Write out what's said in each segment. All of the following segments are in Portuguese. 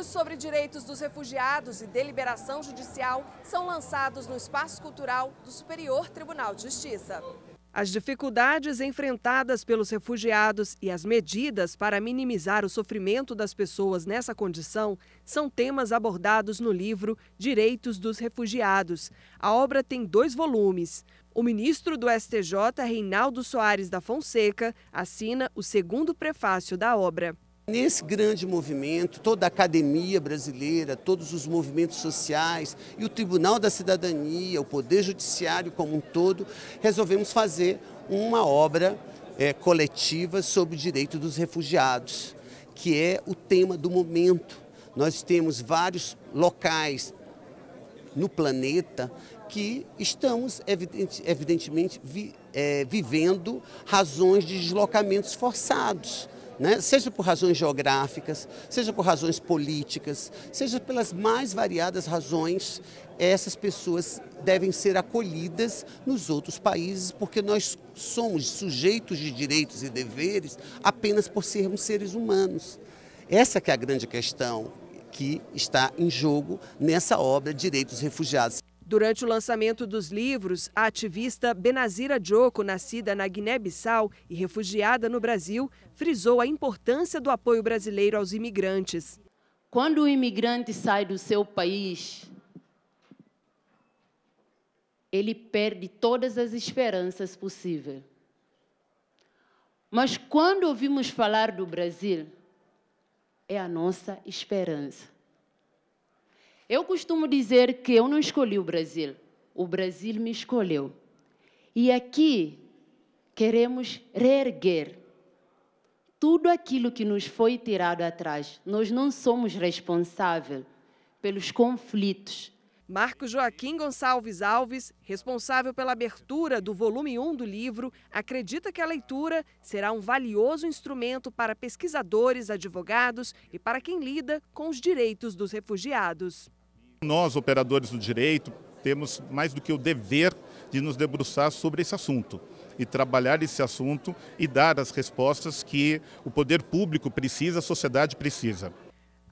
Livros sobre direitos dos refugiados e deliberação judicial são lançados no Espaço Cultural do Superior Tribunal de Justiça. As dificuldades enfrentadas pelos refugiados e as medidas para minimizar o sofrimento das pessoas nessa condição são temas abordados no livro Direitos dos Refugiados. A obra tem dois volumes. O ministro do STJ, Reinaldo Soares da Fonseca, assina o segundo prefácio da obra. Nesse grande movimento, toda a academia brasileira, todos os movimentos sociais e o Tribunal da Cidadania, o Poder Judiciário como um todo, resolvemos fazer uma obra é, coletiva sobre o direito dos refugiados, que é o tema do momento. Nós temos vários locais no planeta que estamos, evidente, evidentemente, vi, é, vivendo razões de deslocamentos forçados né? seja por razões geográficas, seja por razões políticas, seja pelas mais variadas razões, essas pessoas devem ser acolhidas nos outros países, porque nós somos sujeitos de direitos e deveres apenas por sermos seres humanos. Essa que é a grande questão que está em jogo nessa obra Direitos Refugiados. Durante o lançamento dos livros, a ativista Benazira Joko, nascida na Guiné-Bissau e refugiada no Brasil, frisou a importância do apoio brasileiro aos imigrantes. Quando o imigrante sai do seu país, ele perde todas as esperanças possíveis. Mas quando ouvimos falar do Brasil, é a nossa esperança. Eu costumo dizer que eu não escolhi o Brasil, o Brasil me escolheu. E aqui queremos reerguer tudo aquilo que nos foi tirado atrás. Nós não somos responsáveis pelos conflitos. Marco Joaquim Gonçalves Alves, responsável pela abertura do volume 1 do livro, acredita que a leitura será um valioso instrumento para pesquisadores, advogados e para quem lida com os direitos dos refugiados. Nós, operadores do direito, temos mais do que o dever de nos debruçar sobre esse assunto e trabalhar esse assunto e dar as respostas que o poder público precisa, a sociedade precisa.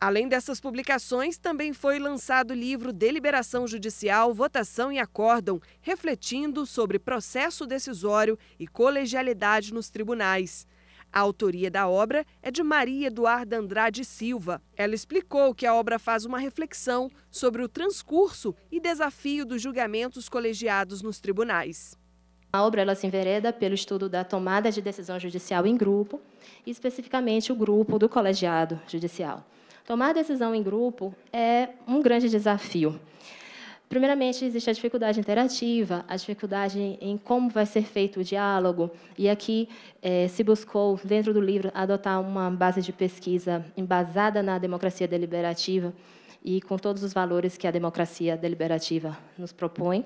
Além dessas publicações, também foi lançado o livro Deliberação Judicial, Votação e Acórdão, refletindo sobre processo decisório e colegialidade nos tribunais. A autoria da obra é de Maria Eduarda Andrade Silva. Ela explicou que a obra faz uma reflexão sobre o transcurso e desafio dos julgamentos colegiados nos tribunais. A obra ela se envereda pelo estudo da tomada de decisão judicial em grupo, especificamente o grupo do colegiado judicial. Tomar decisão em grupo é um grande desafio. Primeiramente, existe a dificuldade interativa, a dificuldade em como vai ser feito o diálogo, e aqui é, se buscou, dentro do livro, adotar uma base de pesquisa embasada na democracia deliberativa e com todos os valores que a democracia deliberativa nos propõe.